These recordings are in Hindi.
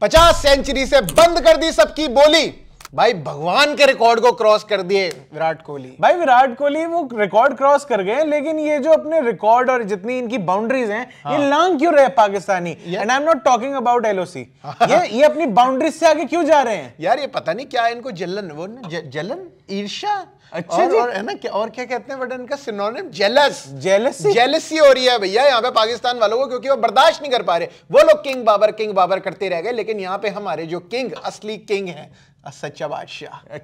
पचास सेंचुरी से बंद कर दी सबकी बोली भाई भगवान के रिकॉर्ड को क्रॉस कर दिए विराट कोहली भाई विराट कोहली वो रिकॉर्ड क्रॉस कर गए लेकिन ये जो अपने रिकॉर्ड और जितनी इनकी बाउंड्रीज हैं हाँ. ये लांग क्यों रहे Pakistani and I am not talking about LOC ये ये अपनी बाउंड्रीज से आगे क्यों जा रहे हैं यार ये पता नहीं क्या इनको जलन वो न, ज, जलन ईर्षा अच्छा और, जी और है ना क्या और क्या कहते हैं बट इनका सिनोनिम जेलस जेलसी जेलसी हो रही है भैया यहाँ पे पाकिस्तान वालों को क्योंकि वो बर्दाश्त नहीं कर पा रहे वो लोग किंग बाबर किंग बाबर करते रह गए लेकिन यहाँ पे हमारे जो किंग असली किंग हैं सच्चा बादशाह eh,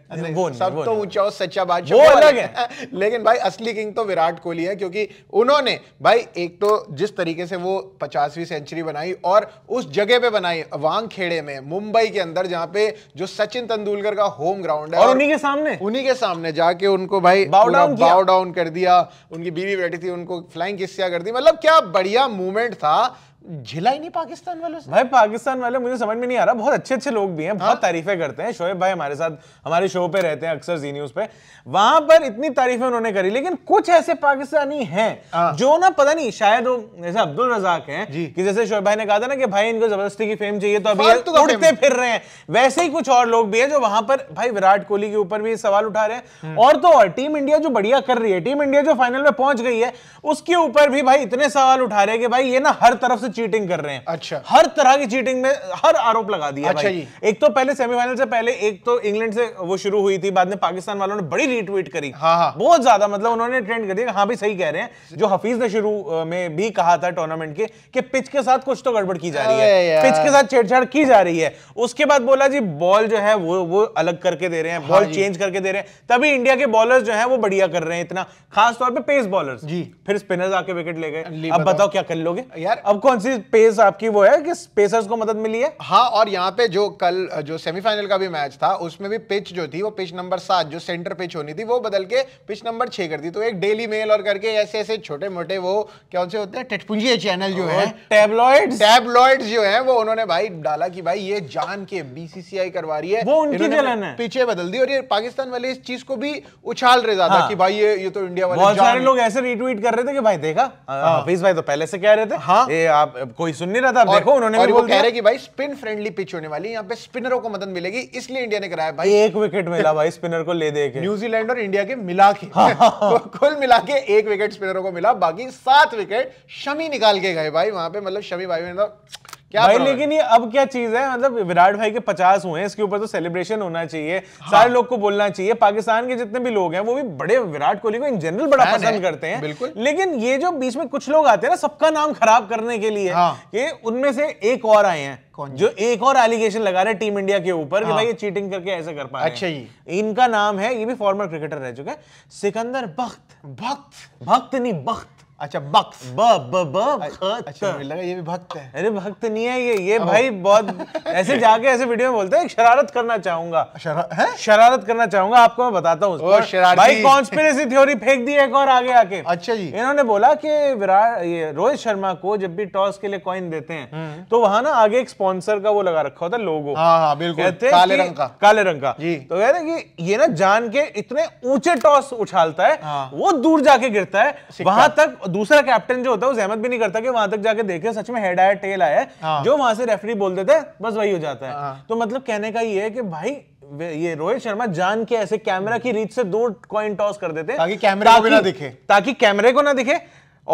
सब तो ऊंचा सच्चा बादशाह लेकिन भाई असली किंग तो विराट कोहली है क्योंकि उन्होंने भाई एक तो जिस तरीके से वो पचासवीं सेंचुरी बनाई और उस जगह पे बनाई वांगखेड़े में मुंबई के अंदर जहाँ पे जो सचिन तेंदुलकर का होम ग्राउंड है और, उन्हीं के सामने उन्हीं के सामने जाके उनको भाई बाउ डाउन कर दिया उनकी बीवी बैठी थी उनको फ्लाइंग किस्सिया कर दी मतलब क्या बढ़िया मूवमेंट था झिला ही नहीं पाकिस्तान वालों से भाई पाकिस्तान वाले मुझे समझ में नहीं आ रहा बहुत अच्छे अच्छे लोग भी हैं बहुत हाँ। तारीफें करते हैं शोएब भाई हमारे साथ हमारे शो पे रहते हैं अक्सर जी न्यूज पे वहां पर इतनी तारीफें उन्होंने करी लेकिन कुछ ऐसे पाकिस्तानी हैं हाँ। जो ना पता नहीं शायद वो जैसे अब्दुल रजाक हैं कि जैसे शोएब भाई ने कहा था ना कि भाई इनको जबरदस्ती की फेम चाहिए तो अभी उड़ते फिर रहे हैं वैसे ही कुछ और लोग भी है जो वहां पर भाई विराट कोहली के ऊपर भी सवाल उठा रहे हैं हम्म। और तो और टीम इंडिया जो बढ़िया कर रही है टीम इंडिया जो फाइनल में पहुंच गई है उसके ऊपर भी भाई इतने सवाल उठा रहे हैं कि भाई ये ना हर तरफ से चीटिंग कर रहे हैं अच्छा हर तरह की चीटिंग में हर आरोप लगा दिया अच्छा भाई। जी। एक तो पहले सेमीफाइनल से पहले एक तो इंग्लैंड से वो शुरू हुई थी बाद में पाकिस्तान वालों ने बड़ी रिट्वीट करी हाँ हाँ। बहुत ज्यादा मतलब उन्होंने ट्रेंड कर दिया हाँ भी सही कह रहे हैं जो हफीज ने शुरू में भी कहा था टूर्नामेंट के पिच के साथ कुछ तो गड़बड़ की जा रही है पिच के साथ छेड़छाड़ की जा रही है उसके बाद बोला जी बॉल जो है वो वो अलग करके दे रहे हैं बॉल हाँ चेंज करके दे रहे हैं तभी इंडिया के बॉलर जो है वो बढ़िया कर रहे हैं इतना खासतौर पर पेस बॉलर जी फिर स्पिनर्स आके विकेट ले गए अब बताओ क्या कर लोगे यार अब कौन कौन सी पेस आपकी वो है कि पेसर्स को मदद मिली है हाँ और यहाँ पे जो कल जो सेमीफाइनल का भी मैच था उसमें भी पिच जो थी वो पिच नंबर सात जो सेंटर पिच होनी थी वो बदल के पिच नंबर छह कर दी तो एक डेली मेल और करके ऐसे ऐसे छोटे मोटे वो कौन से होते हैं टेटपुंजी चैनल जो है टेबलॉइड टेबलॉइड जो है वो उन्होंने भाई डाला की भाई ये जान के बीसीसीआई करवा रही है वो उनकी जलन है पीछे बदल दी और ये पाकिस्तान वाले इस चीज को भी उछाल रहे ज्यादा हाँ। की भाई ये ये तो इंडिया वाले बहुत सारे लोग ऐसे रिट्वीट कर रहे थे कि भाई देखा हाँ। हाफिज भाई तो पहले से कह रहे थे हाँ ये आप आप कोई सुन नहीं रहा था देखो उन्होंने भी बोल कह रहे कि भाई स्पिन फ्रेंडली पिच होने वाली है यहाँ पे स्पिनरों को मदद मिलेगी इसलिए इंडिया ने कराया भाई एक विकेट मिला भाई स्पिनर को ले दे न्यूजीलैंड और इंडिया के मिला के हाँ, हाँ, हाँ। कुल मिला के एक विकेट स्पिनरों को मिला बाकी सात विकेट शमी निकाल के गए भाई वहां पे मतलब शमी भाई ने क्या भाई लेकिन ये अब क्या चीज है मतलब विराट भाई के पचास हुए हैं इसके ऊपर तो सेलिब्रेशन होना चाहिए हाँ। सारे लोग को बोलना चाहिए पाकिस्तान के जितने भी लोग हैं वो भी बड़े विराट कोहली को इन जनरल बड़ा पसंद है। करते हैं बिल्कुल लेकिन ये जो बीच में कुछ लोग आते हैं ना सबका नाम खराब करने के लिए हाँ। ये उनमें से एक और आए हैं जो एक और एलिगेशन लगा रहे टीम इंडिया के ऊपर हाँ। कि भाई ये चीटिंग करके ऐसे कर पाए अच्छा जी इनका नाम है ये भी फॉर्मर क्रिकेटर रह चुके हैं सिकंदर भक्त भक्त भक्त नहीं भक्त अच्छा बक्स ब ब ब अच्छा मुझे लगा ये भी भक्त है अरे भक्त नहीं है ये ये भाई बहुत ऐसे जाके ऐसे वीडियो में बोलते हैं शरारत करना चाहूंगा शरा, है? शरारत करना चाहूंगा आपको मैं बताता हूँ भाई कॉन्स्पिरेसी थ्योरी फेंक दी एक और आगे आके अच्छा जी इन्होंने बोला कि विराट ये रोहित शर्मा को जब भी टॉस के लिए कॉइन देते हैं हम्म। तो वहां ना आगे एक स्पॉन्सर का वो लगा रखा होता है हाँ, हाँ, लोगो कहते काले रंग का काले रंग का तो कहते हैं कि ये ना जान के इतने ऊंचे टॉस उछालता है हाँ। वो दूर जाके गिरता है वहां तक दूसरा कैप्टन जो होता है वो जहमत भी नहीं करता कि वहां तक जाके देखे सच में हेड आया टेल आया हाँ। जो वहां से रेफरी बोल देते बस वही हो जाता है हाँ। तो मतलब कहने का ये है कि भाई ये रोहित शर्मा जान के ऐसे कैमरा की रीच से दो कॉइन टॉस कर देते ताकि कैमरे को ना दिखे ताकि कैमरे को ना दिखे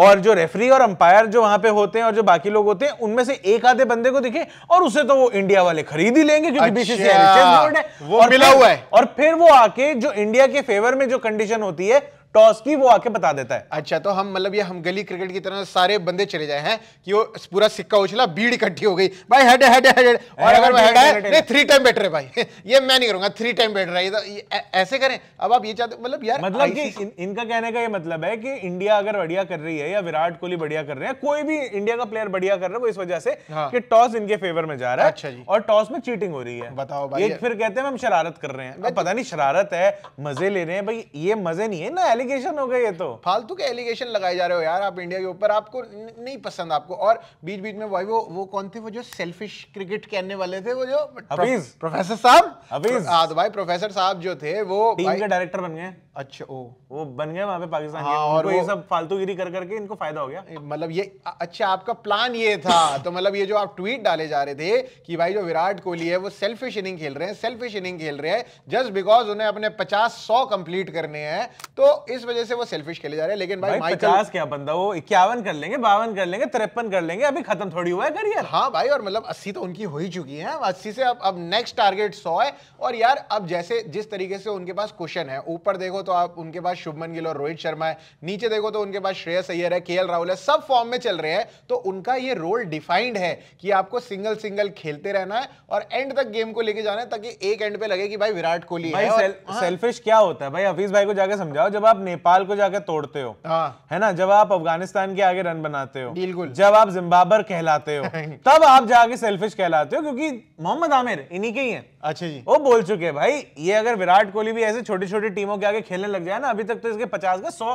और जो रेफरी और अंपायर जो वहां पे होते हैं और जो बाकी लोग होते हैं उनमें से एक आधे बंदे को दिखे और उसे तो वो इंडिया वाले खरीद ही लेंगे क्योंकि अच्छा। है वो और मिला हुआ है और फिर वो आके जो इंडिया के फेवर में जो कंडीशन होती है टॉस की वो आके बता देता है अच्छा तो हम मतलब ये हम गली क्रिकेट की तरह सारे बंदे चले जाए हैं कि वो पूरा सिक्का उछला भीड़ इकट्ठी हो गई भाई हेड हेड हेड और अगर हेड है नहीं थ्री टाइम बैठ रहे भाई ये मैं नहीं करूंगा थ्री टाइम बैठ रहा है तो, ऐसे करें अब आप ये चाहते मतलब यार मतलब कि इनका कहने का ये मतलब है कि इंडिया अगर बढ़िया कर रही है या विराट कोहली बढ़िया कर रहे हैं कोई भी इंडिया का प्लेयर बढ़िया कर रहा है वो इस वजह से हाँ। कि टॉस इनके फेवर में जा रहा है अच्छा जी और टॉस में चीटिंग हो रही है बताओ भाई फिर कहते हैं हम शरारत कर रहे हैं तो- पता नहीं शरारत है मजे ले रहे हैं भाई ये मजे नहीं है ना एलिगेशन हो गए ये तो फालतू के एलिगेशन लगाए जा रहे हो यार आप इंडिया के ऊपर आपको नहीं पसंद आपको और बीच बीच में भाई वो वो कौन थे वो जो सेल्फिश क्रिकेट कहने वाले थे वो जो हफीज प्रोफेसर साहब हफीज हाँ तो भाई प्रोफेसर साहब जो थे वो टीम के डायरेक्टर बन गए अच्छा ओ वो बन गए वहां पे पाकिस्तान हाँ, और ये सब फालतूगिरी कर करके इनको फायदा हो गया मतलब ये अच्छा आपका प्लान ये था तो मतलब ये जो आप ट्वीट डाले जा रहे थे कि भाई जो विराट कोहली है वो सेल्फिश इनिंग खेल रहे हैं सेल्फिश इनिंग खेल रहे हैं जस्ट बिकॉज उन्हें अपने पचास सौ कंप्लीट करने हैं तो इस वजह से वो सेल्फिश खेले जा रहे हैं लेकिन भाई, भाई माइकल क्या बंदा वो इक्यावन कर लेंगे बावन कर लेंगे तिरपन कर लेंगे अभी खत्म थोड़ी हुआ है करियर हाँ भाई और मतलब अस्सी तो उनकी हो ही चुकी है अस्सी से अब अब नेक्स्ट टारगेट सौ है और यार अब जैसे जिस तरीके से उनके पास क्वेश्चन है ऊपर देखो तो आप उनके पास शुभमन गिल और रोहित शर्मा है नीचे देखो तो उनके पास श्रेयस अय्यर है के राहुल है सब फॉर्म में चल रहे हैं तो उनका ये रोल डिफाइंड है कि आपको सिंगल सिंगल खेलते रहना है और एंड तक गेम को लेके जाना है ताकि एक एंड पे लगे कि भाई विराट कोहली है सेल्फिश हाँ। क्या होता है भाई हफीज भाई को जाकर समझाओ जब आप नेपाल को जाकर तोड़ते हो हाँ। है ना जब आप अफगानिस्तान के आगे रन बनाते हो बिल्कुल जब आप जिम्बाबर कहलाते हो तब आप जाके सेल्फिश कहलाते हो क्योंकि मोहम्मद आमिर इन्हीं के ही हैं अच्छा जी वो बोल चुके हैं भाई ये अगर विराट कोहली भी ऐसे छोटी छोटी टीमों के आगे खेलने लग जाए ना अभी तक तो इसके पचास का सौ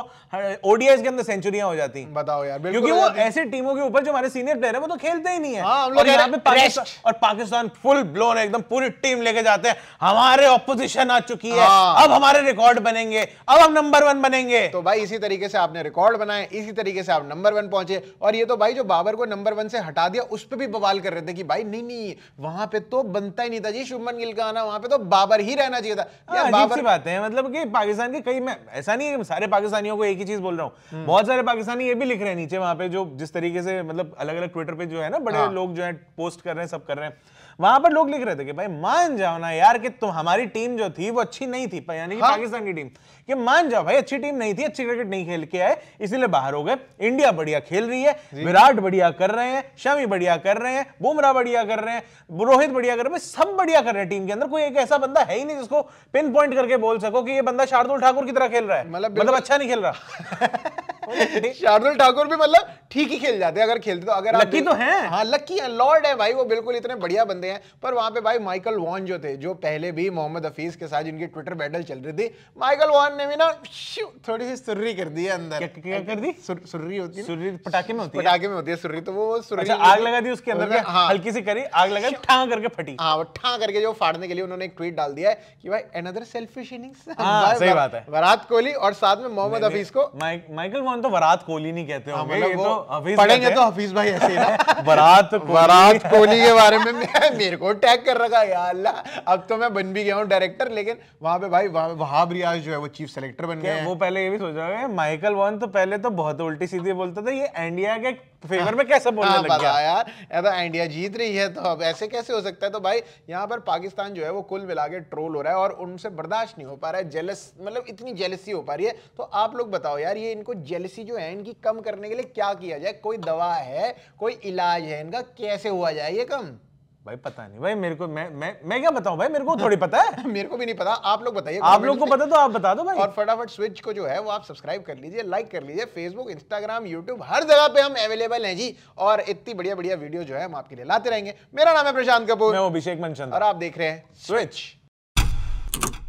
ओडीआई के अंदर सेंचुरियां हो जाती है बताओ यार क्योंकि वो ऐसे टीमों के ऊपर जो हमारे सीनियर प्लेयर है वो तो खेलते ही नहीं है हाँ, और पाकिस्तान फुल ब्लोन एकदम पूरी टीम लेके जाते हैं हमारे ऑपोजिशन आ चुकी है हाँ। अब हमारे रिकॉर्ड बनेंगे अब हम नंबर वन बनेंगे तो भाई इसी तरीके से आपने रिकॉर्ड बनाए इसी तरीके से आप नंबर वन पहुंचे और ये तो भाई जो बाबर को नंबर वन से हटा दिया उस पर भी बवाल कर रहे थे कि भाई नहीं नहीं वहां पे तो बनता ही नहीं था जी शुभमन गिल का आना वहां पे तो बाबर ही रहना चाहिए था हाँ, यार बाबर बात है मतलब कि पाकिस्तान के कई मैं ऐसा नहीं है सारे पाकिस्तानियों को एक ही चीज बोल रहा हूँ हम्म। बहुत सारे पाकिस्तानी ये भी लिख रहे हैं नीचे वहां पे जो जिस तरीके से मतलब अलग अलग ट्विटर पे जो है ना बड़े हाँ। लोग जो है पोस्ट कर रहे हैं सब कर रहे हैं वहां पर लोग लिख रहे थे कि भाई मान जाओ ना यार कि तुम हमारी टीम जो थी वो अच्छी नहीं थी यानी कि हाँ। पाकिस्तान की टीम कि मान जाओ भाई अच्छी टीम नहीं थी अच्छी क्रिकेट नहीं खेल के आए इसीलिए बाहर हो गए इंडिया बढ़िया खेल रही है विराट बढ़िया कर रहे हैं शमी बढ़िया कर रहे हैं बुमराह बढ़िया कर रहे हैं रोहित बढ़िया कर रहे हैं मतलब सब बढ़िया कर रहे हैं टीम के अंदर कोई एक ऐसा बंदा है ही नहीं जिसको पिन पॉइंट करके बोल सको कि ये बंदा शार्दुल ठाकुर की तरह खेल रहा है मतलब, मतलब अच्छा नहीं खेल रहा शार्दुल ठाकुर भी मतलब ठीक ही खेल जाते हैं अगर खेलते तो अगर लकी तो हैं हाँ लकी है लॉर्ड है भाई वो बिल्कुल इतने बढ़िया बंदे हैं पर वहाँ पे भाई माइकल वॉन जो थे जो पहले भी मोहम्मद हफीज के साथ जिनकी ट्विटर बैटल चल रही थी माइकल वॉन ने भी ना थोड़ी सी सुर्री कर दी है अंदर क्या कर दी सुर्री होती है सुर्री पटाखे में होती है पटाखे में होती है सुर्री तो वो सुर्री अच्छा, आग लगा दी उसके अंदर हाँ। हल्की सी करी आग लगा ठा करके फटी हाँ वो ठा करके जो फाड़ने के लिए उन्होंने एक ट्वीट डाल दिया है कि भाई अनदर सेल्फिश इनिंग्स सही बात है विराट कोहली और साथ में मोहम्मद हफीज को माइकल वॉन तो विराट कोहली नहीं कहते हाँ, हो मतलब तो पढ़ेंगे तो हफीज भाई ऐसे ना बरात बरात कोहली के बारे में मेरे को टैग कर रखा यार अल्लाह अब तो मैं बन भी गया हूँ डायरेक्टर लेकिन वहां पे भाई वहाब रियाज जो है वो चीफ सेलेक्टर बन गया वो पहले ये भी सोच रहा है माइकल वॉन तो पहले तो बहुत उल्टी सीधी बोलता था ये इंडिया के फेवर में कैसे बोलने हाँ, लग गया यार या तो इंडिया जीत रही है तो अब ऐसे कैसे हो सकता है तो भाई यहाँ पर पाकिस्तान जो है वो कुल मिला के ट्रोल हो रहा है और उनसे बर्दाश्त नहीं हो पा रहा है जेलस मतलब इतनी जेलसी हो पा रही है तो आप लोग बताओ यार ये इनको जेलसी जो है इनकी कम करने के लिए क्या किया जाए कोई दवा है कोई इलाज है इनका कैसे हुआ जाए ये कम भाई पता नहीं भाई मेरे को मैं मैं मैं क्या बताऊं भाई मेरे को थोड़ी पता है मेरे को भी नहीं पता आप लोग बताइए आप लोग को पता तो आप बता दो भाई और फटाफट स्विच को जो है वो आप सब्सक्राइब कर लीजिए लाइक कर लीजिए फेसबुक इंस्टाग्राम यूट्यूब हर जगह पे हम अवेलेबल हैं जी और इतनी बढ़िया बढ़िया वीडियो जो है हम आपके लिए लाते रहेंगे मेरा नाम है प्रशांत कपूर मैं अभिषेक मनचंद और आप देख रहे हैं स्विच